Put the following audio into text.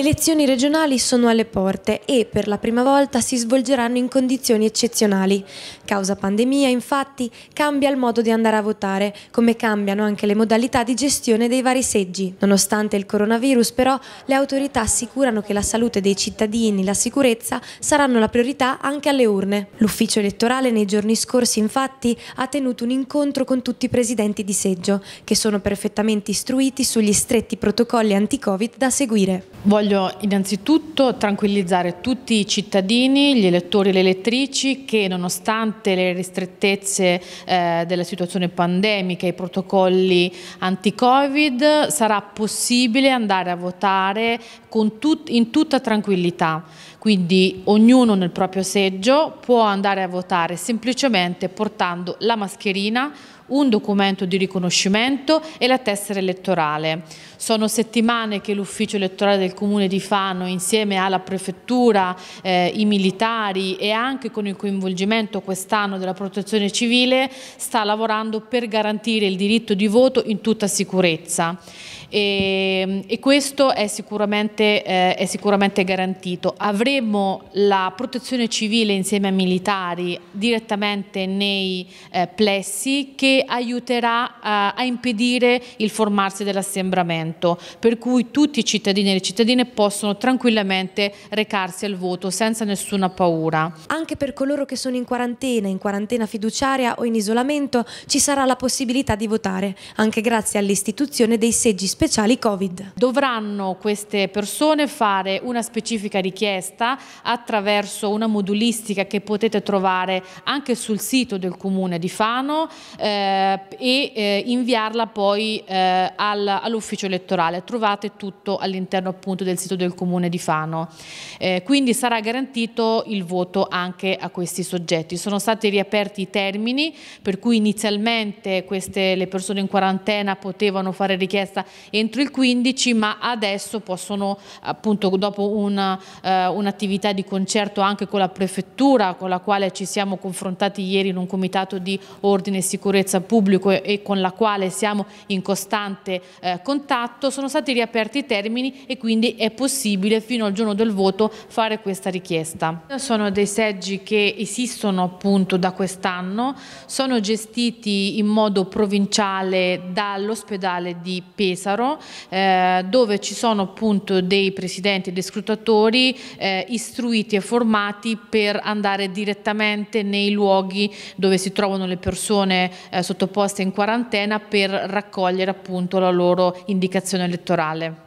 Le elezioni regionali sono alle porte e per la prima volta si svolgeranno in condizioni eccezionali. Causa pandemia, infatti, cambia il modo di andare a votare, come cambiano anche le modalità di gestione dei vari seggi. Nonostante il coronavirus, però, le autorità assicurano che la salute dei cittadini, la sicurezza, saranno la priorità anche alle urne. L'ufficio elettorale nei giorni scorsi, infatti, ha tenuto un incontro con tutti i presidenti di seggio, che sono perfettamente istruiti sugli stretti protocolli anti-Covid da seguire. Voglio voglio innanzitutto tranquillizzare tutti i cittadini, gli elettori e le elettrici che nonostante le ristrettezze eh, della situazione pandemica e i protocolli anti-covid sarà possibile andare a votare tut in tutta tranquillità quindi ognuno nel proprio seggio può andare a votare semplicemente portando la mascherina, un documento di riconoscimento e la tessera elettorale. Sono settimane che l'ufficio elettorale del comune di Fano insieme alla prefettura, eh, i militari e anche con il coinvolgimento quest'anno della protezione civile sta lavorando per garantire il diritto di voto in tutta sicurezza e, ehm, e questo è sicuramente, eh, è sicuramente garantito. Avremo Avremo la protezione civile insieme ai militari direttamente nei eh, plessi che aiuterà eh, a impedire il formarsi dell'assembramento, per cui tutti i cittadini e le cittadine possono tranquillamente recarsi al voto senza nessuna paura. Anche per coloro che sono in quarantena, in quarantena fiduciaria o in isolamento ci sarà la possibilità di votare, anche grazie all'istituzione dei seggi speciali Covid. Dovranno queste persone fare una specifica richiesta richiesta attraverso una modulistica che potete trovare anche sul sito del Comune di Fano eh, e eh, inviarla poi eh, al, all'ufficio elettorale. Trovate tutto all'interno appunto del sito del Comune di Fano. Eh, quindi sarà garantito il voto anche a questi soggetti. Sono stati riaperti i termini per cui inizialmente queste, le persone in quarantena potevano fare richiesta entro il 15 ma adesso possono appunto dopo una, eh, una un'attività di concerto anche con la prefettura con la quale ci siamo confrontati ieri in un comitato di ordine e sicurezza pubblico e con la quale siamo in costante eh, contatto, sono stati riaperti i termini e quindi è possibile fino al giorno del voto fare questa richiesta. Sono dei seggi che esistono appunto da quest'anno, sono gestiti in modo provinciale dall'ospedale di Pesaro eh, dove ci sono appunto dei presidenti e dei scrutatori eh, eh, istruiti e formati per andare direttamente nei luoghi dove si trovano le persone eh, sottoposte in quarantena per raccogliere appunto la loro indicazione elettorale.